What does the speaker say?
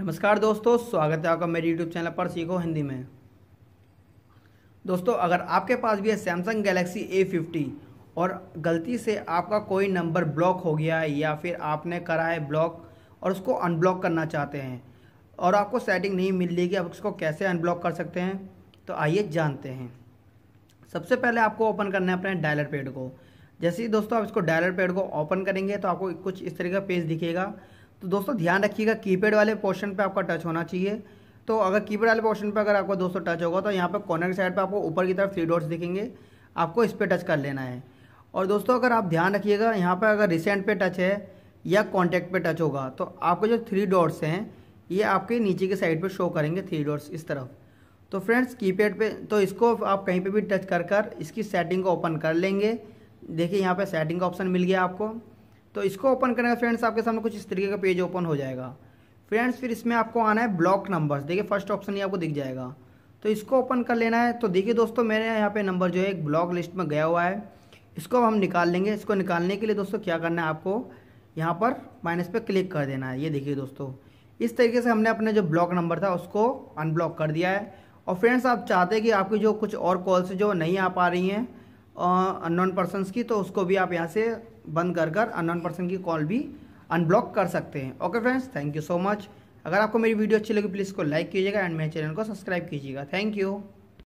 नमस्कार दोस्तों स्वागत है आपका मेरे यूट्यूब चैनल पर सीखो हिंदी में दोस्तों अगर आपके पास भी है सैमसंग गैलेक्सी ए फिफ्टी और गलती से आपका कोई नंबर ब्लॉक हो गया है या फिर आपने करा है ब्लॉक और उसको अनब्लॉक करना चाहते हैं और आपको सेटिंग नहीं मिल रही कि आप उसको कैसे अनब्लॉक कर सकते हैं तो आइए जानते हैं सबसे पहले आपको ओपन करना है अपने डायलर पेड को जैसे ही दोस्तों आप इसको डायलर पेड को ओपन करेंगे तो आपको कुछ इस तरह का पेज दिखेगा तो दोस्तों ध्यान रखिएगा कीपैड वाले पोर्शन पे आपका टच होना चाहिए तो अगर कीपैड वाले पोर्शन पे अगर आपको दोस्तों टच होगा तो यहाँ पर कॉर्नर की साइड पर आपको ऊपर की तरफ थ्री डॉट्स दिखेंगे आपको इस पर टच कर लेना है और दोस्तों अगर आप ध्यान रखिएगा यहाँ पर अगर रिसेंट पे टच है या कॉन्टैक्ट पे टच होगा तो आपके जो थ्री डॉट्स हैं ये आपके नीचे के साइड पर शो करेंगे थ्री डॉट्स इस तरफ तो फ्रेंड्स कीपैड पे तो इसको आप कहीं पे भी टच कर कर इसकी सेटिंग को ओपन कर लेंगे देखिए यहाँ पे सेटिंग का ऑप्शन मिल गया आपको तो इसको ओपन का फ्रेंड्स आपके सामने कुछ इस तरीके का पेज ओपन हो जाएगा फ्रेंड्स फिर इसमें आपको आना है ब्लॉक नंबर्स देखिए फर्स्ट ऑप्शन ही आपको दिख जाएगा तो इसको ओपन कर लेना है तो देखिए दोस्तों मेरे यहाँ पे नंबर जो है एक ब्लॉक लिस्ट में गया हुआ है इसको हम निकाल लेंगे इसको निकालने के लिए दोस्तों क्या करना है आपको यहाँ पर माइनस पर क्लिक कर देना है ये देखिए दोस्तों इस तरीके से हमने अपने जो ब्लॉक नंबर था उसको अनब्लॉक कर दिया है और फ्रेंड्स आप चाहते हैं कि आपकी जो कुछ और कॉल्स जो नहीं आ पा रही हैं अननोन पर्सनस की तो उसको भी आप यहाँ से बंद कर कर अननोन पर्सन की कॉल भी अनब्लॉक कर सकते हैं okay friends thank you so much अगर आपको मेरी वीडियो अच्छी लगी प्लीज़ को लाइक कीजिएगा एंड मेरे चैनल को सब्सक्राइब कीजिएगा थैंक यू